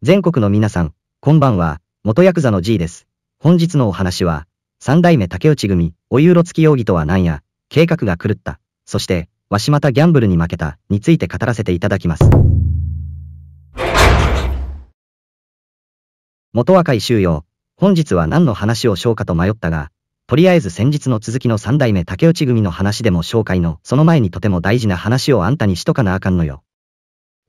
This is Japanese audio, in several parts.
全国の皆さん、こんばんは、元ヤクザの G です。本日のお話は、三代目竹内組、おゆうろつき容疑とは何や、計画が狂った、そして、わしまたギャンブルに負けた、について語らせていただきます。元若い修養、本日は何の話をしようかと迷ったが、とりあえず先日の続きの三代目竹内組の話でも紹介の、その前にとても大事な話をあんたにしとかなあかんのよ。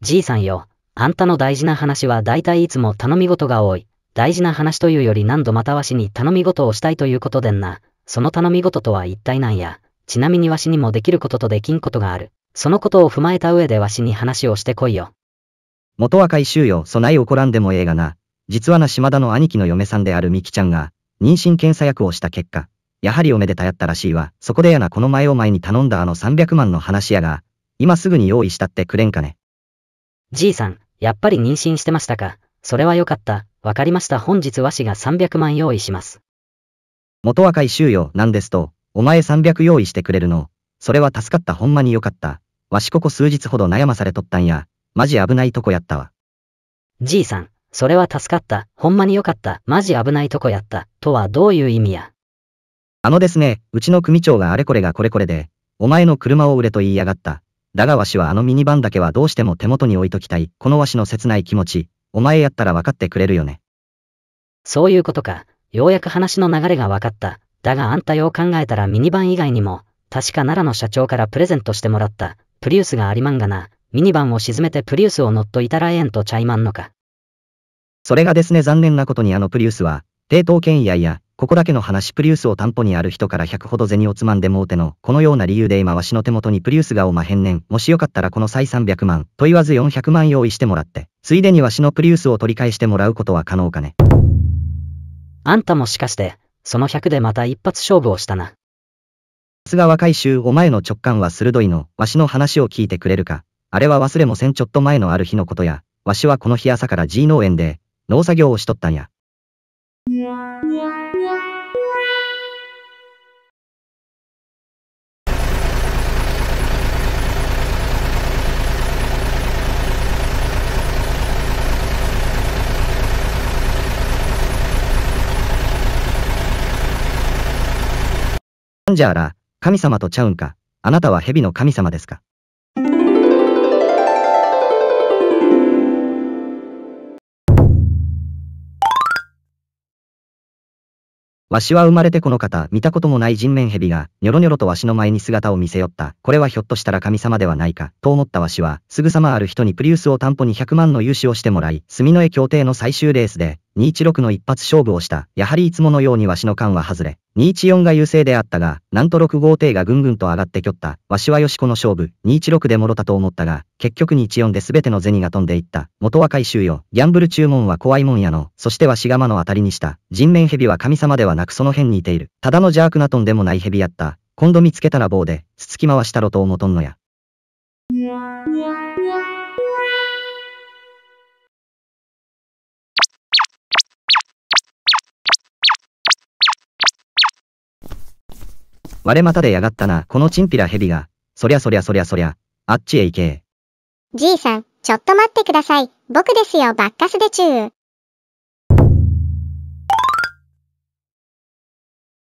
じいさんよ、あんたの大事な話は大体いつも頼み事が多い。大事な話というより何度またわしに頼み事をしたいということでんな。その頼み事とは一体なんや。ちなみにわしにもできることとできんことがある。そのことを踏まえた上でわしに話をしてこいよ。元若い衆よ、備え怒らんでもええがな。実はな島田の兄貴の嫁さんであるミキちゃんが、妊娠検査薬をした結果、やはりおめでたやったらしいわ。そこでやなこの前を前に頼んだあの300万の話やが、今すぐに用意したってくれんかね。じいさん、やっぱり妊娠してましたか。それはよかった。わかりました。本日わしが300万用意します。元若い衆よ、なんですと、お前300用意してくれるの。それは助かった。ほんまによかった。わしここ数日ほど悩まされとったんや。マジ危ないとこやったわ。じいさん、それは助かった、ほんまによかった、マジ危ないとこやった、とはどういう意味や。あのですね、うちの組長があれこれがこれこれで、お前の車を売れと言いやがった。だがわしはあのミニバンだけはどうしても手元に置いときたい、このわしの切ない気持ち、お前やったら分かってくれるよね。そういうことか、ようやく話の流れが分かった。だがあんたよう考えたらミニバン以外にも、確か奈良の社長からプレゼントしてもらった、プリウスがありまんがな、ミニバンを沈めてプリウスを乗っといたらええんとちゃいまんのか。それがですね残念なことにあのプリウスは、抵当権威やいや、ここだけの話プリウスを担保にある人から100ほど銭をつまんでもうての、このような理由で今わしの手元にプリウスがおまへんねん、もしよかったらこの際300万、と言わず400万用意してもらって、ついでにわしのプリウスを取り返してもらうことは可能かね。あんたもしかして、その100でまた一発勝負をしたな。さすが若い衆お前の直感は鋭いの、わしの話を聞いてくれるか。あれは忘れもせんちょっと前のある日のことや、わしはこの日朝から G 農園で、農作業をしとったんや。じゃあら、神様とちゃうんか、あなたは蛇の神様ですか。わしは生まれてこの方、見たこともない人面蛇が、ニョロニョロとわしの前に姿を見せよった。これはひょっとしたら神様ではないか、と思ったわしは、すぐさまある人にプリウスを担保に100万の融資をしてもらい、住の江協定の最終レースで、216の一発勝負をした。やはりいつものようにわしの勘は外れ。214が優勢であったが、なんと6号艇がぐんぐんと上がってきょった。わしはよしこの勝負、216でもろたと思ったが、結局214で全ての銭が飛んでいった。元は回収よ。ギャンブル注文は怖いもんやの。そしてわしがの当たりにした。人面蛇は神様ではなくその辺にいている。ただの邪悪なとんでもない蛇やった。今度見つけたら棒で、つつき回したろと思とんのや。我またでやがったな、このチンピラヘビが。そりゃそりゃそりゃそりゃ、あっちへ行け。じいさん、ちょっと待ってください。僕ですよ、バッカスでちゅう。こ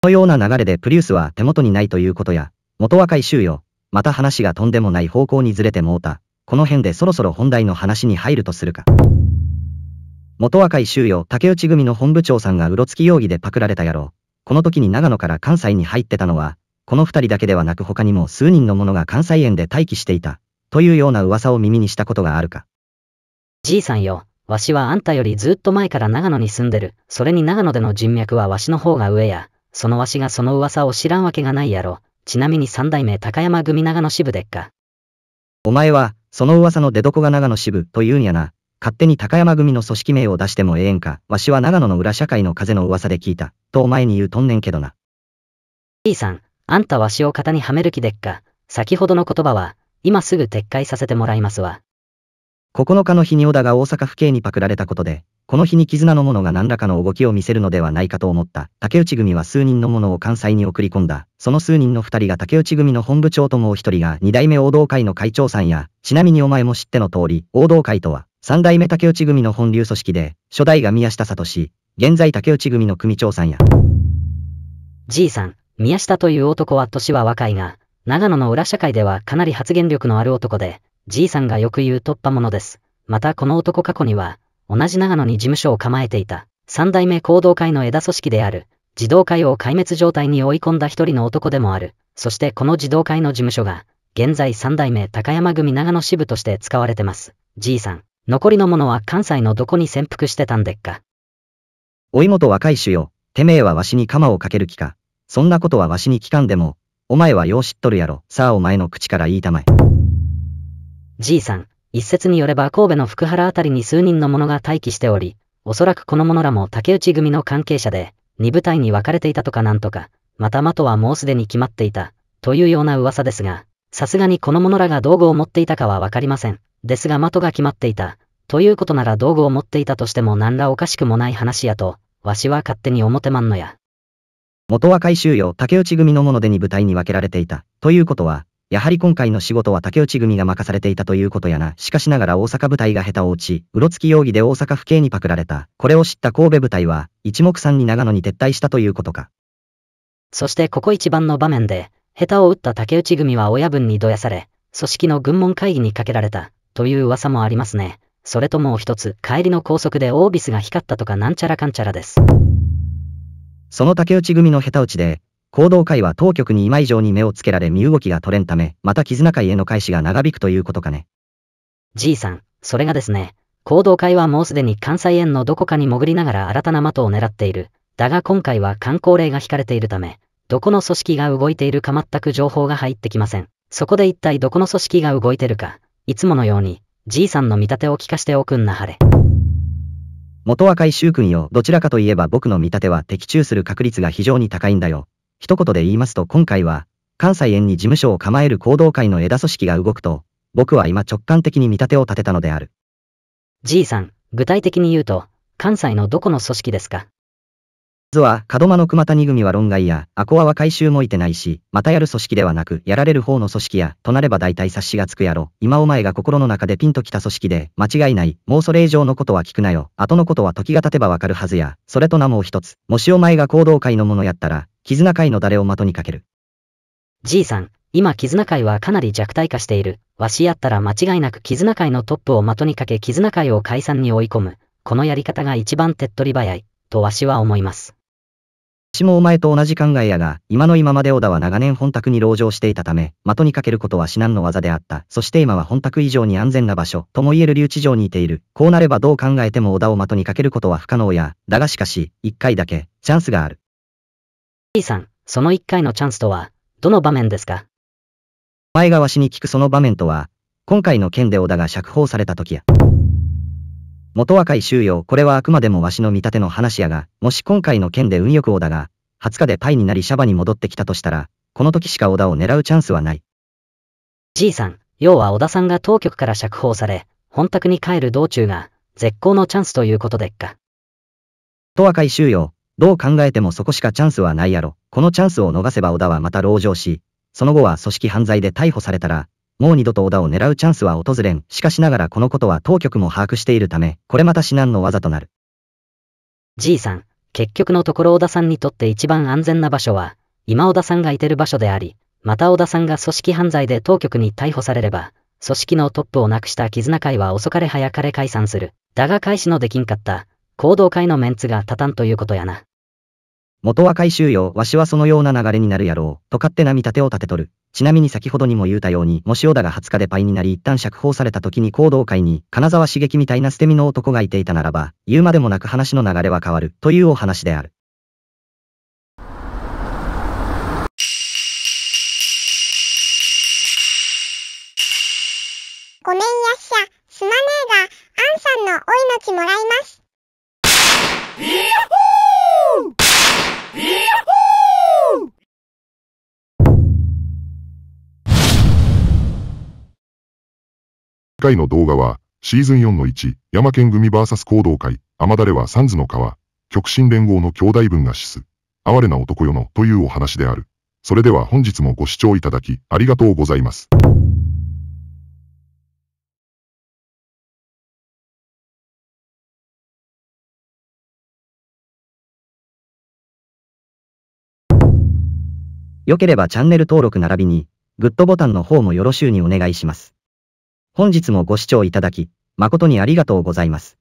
のような流れでプリウスは手元にないということや、元若い収よ。また話がとんでもない方向にずれてもうた。この辺でそろそろ本題の話に入るとするか。元若い収よ、竹内組の本部長さんがうろつき容疑でパクられたやろう。この時に長野から関西に入ってたのは、この二人だけではなく他にも数人の者が関西園で待機していた、というような噂を耳にしたことがあるか。じいさんよ、わしはあんたよりずっと前から長野に住んでる、それに長野での人脈はわしの方が上や、そのわしがその噂を知らんわけがないやろ、ちなみに三代目高山組長野支部でっか。お前は、その噂の出どこが長野支部というんやな、勝手に高山組の組織名を出してもええんか、わしは長野の裏社会の風の噂で聞いた、とお前に言うとんねんけどな。じいさん、あんたわしを型にはめる気でっか、先ほどの言葉は、今すぐ撤回させてもらいますわ。9日の日に小田が大阪府警にパクられたことで、この日に絆の者が何らかの動きを見せるのではないかと思った竹内組は数人の者を関西に送り込んだ。その数人の二人が竹内組の本部長ともう一人が二代目王道会の会長さんや、ちなみにお前も知っての通り、王道会とは、三代目竹内組の本流組織で、初代が宮下聡、現在竹内組の組長さんや。じいさん、宮下という男は年は若いが、長野の裏社会ではかなり発言力のある男で、じいさんがよく言う突破者です。またこの男過去には、同じ長野に事務所を構えていた、三代目行動会の枝組織である、児童会を壊滅状態に追い込んだ一人の男でもある。そしてこの児童会の事務所が、現在三代目高山組長野支部として使われてます。じいさん、残りのものは関西のどこに潜伏してたんでっか。おいもと若い主よ、てめえはわしに鎌をかける気か。そんなことはわしに聞かんでも、お前はよう知っとるやろ、さあお前の口から言いたまえ。じいさん、一説によれば神戸の福原あたりに数人の者が待機しており、おそらくこの者らも竹内組の関係者で、二部隊に分かれていたとかなんとか、またまとはもうすでに決まっていた、というような噂ですが、さすがにこの者らが道具を持っていたかはわかりません。ですが的が決まっていた、ということなら道具を持っていたとしても何らおかしくもない話やと、わしは勝手に表まんのや。元は回収用竹内組のもので2部隊に分けられていた。ということは、やはり今回の仕事は竹内組が任されていたということやな。しかしながら大阪部隊が下手を打ち、うろつき容疑で大阪府警にパクられた。これを知った神戸部隊は、一目散に長野に撤退したということか。そしてここ一番の場面で、下手を打った竹内組は親分にどやされ、組織の軍門会議にかけられた、という噂もありますね。それともう一つ、帰りの高速でオービスが光ったとかなんちゃらかんちゃらです。その竹内組の下手打ちで、行動会は当局に今以上に目をつけられ身動きが取れんため、また絆会への開始が長引くということかね。じいさん、それがですね、行動会はもうすでに関西園のどこかに潜りながら新たな的を狙っている。だが今回は観光令が引かれているため、どこの組織が動いているか全く情報が入ってきません。そこで一体どこの組織が動いてるか、いつものように、じいさんの見立てを聞かしておくんなはれ。元若い柊君よ、どちらかといえば僕の見立ては的中する確率が非常に高いんだよ。一言で言いますと今回は、関西園に事務所を構える行動会の枝組織が動くと、僕は今直感的に見立てを立てたのである。じいさん、具体的に言うと、関西のどこの組織ですか実は、門間の熊谷組は論外や、アコアは回収もいてないし、またやる組織ではなく、やられる方の組織や、となれば大体察しがつくやろ。今お前が心の中でピンときた組織で、間違いない。もうそれ以上のことは聞くなよ。後のことは時が経てばわかるはずや。それと名もう一つ。もしお前が行動会のものやったら、絆会の誰を的にかける。じいさん、今絆会はかなり弱体化している。わしやったら間違いなく絆会のトップを的にかけ絆会を解散に追い込む。このやり方が一番手っ取り早い、とわしは思います。私もお前と同じ考えやが、今の今まで小田は長年本宅に籠城していたため、的にかけることは至難の技であった。そして今は本宅以上に安全な場所、とも言える留置場にいている。こうなればどう考えても小田を的にかけることは不可能や、だがしかし、一回だけ、チャンスがある。T さん、その一回のチャンスとは、どの場面ですかお前がわしに聞くその場面とは、今回の件で小田が釈放された時や。元若い収容、これはあくまでもわしの見立ての話やが、もし今回の件で運よく小田が、20日でタイになりシャバに戻ってきたとしたら、この時しか小田を狙うチャンスはない。じいさん、要は小田さんが当局から釈放され、本宅に帰る道中が、絶好のチャンスということでっか。と赤い収よ。どう考えてもそこしかチャンスはないやろ。このチャンスを逃せば小田はまた籠城し、その後は組織犯罪で逮捕されたら、もう二度と小田を狙うチャンスは訪れん。しかしながらこのことは当局も把握しているため、これまた至難の技となる。じいさん、結局のところ小田さんにとって一番安全な場所は、今小田さんがいてる場所であり、また小田さんが組織犯罪で当局に逮捕されれば、組織のトップをなくした絆会は遅かれ早かれ解散する。だが開始のできんかった、行動会のメンツが立たんということやな。元は回収よ、わしはそのような流れになるやろう、と勝手な見立てを立てとる。ちなみに先ほどにも言うたように、もし小田が20日でパイになり一旦釈放された時に行動会に、金沢茂樹みたいな捨て身の男がいていたならば、言うまでもなく話の流れは変わる、というお話である。ごめんやっしゃ、すまねえが、アンさんのお命もらいます。回の動画は、シーズン4の1、山県組 VS 行動会、雨だれは三途の川、極真連合の兄弟分が死す。哀れな男よの、というお話である。それでは本日もご視聴いただき、ありがとうございます。よければチャンネル登録並びに、グッドボタンの方もよろしゅうにお願いします。本日もご視聴いただき、誠にありがとうございます。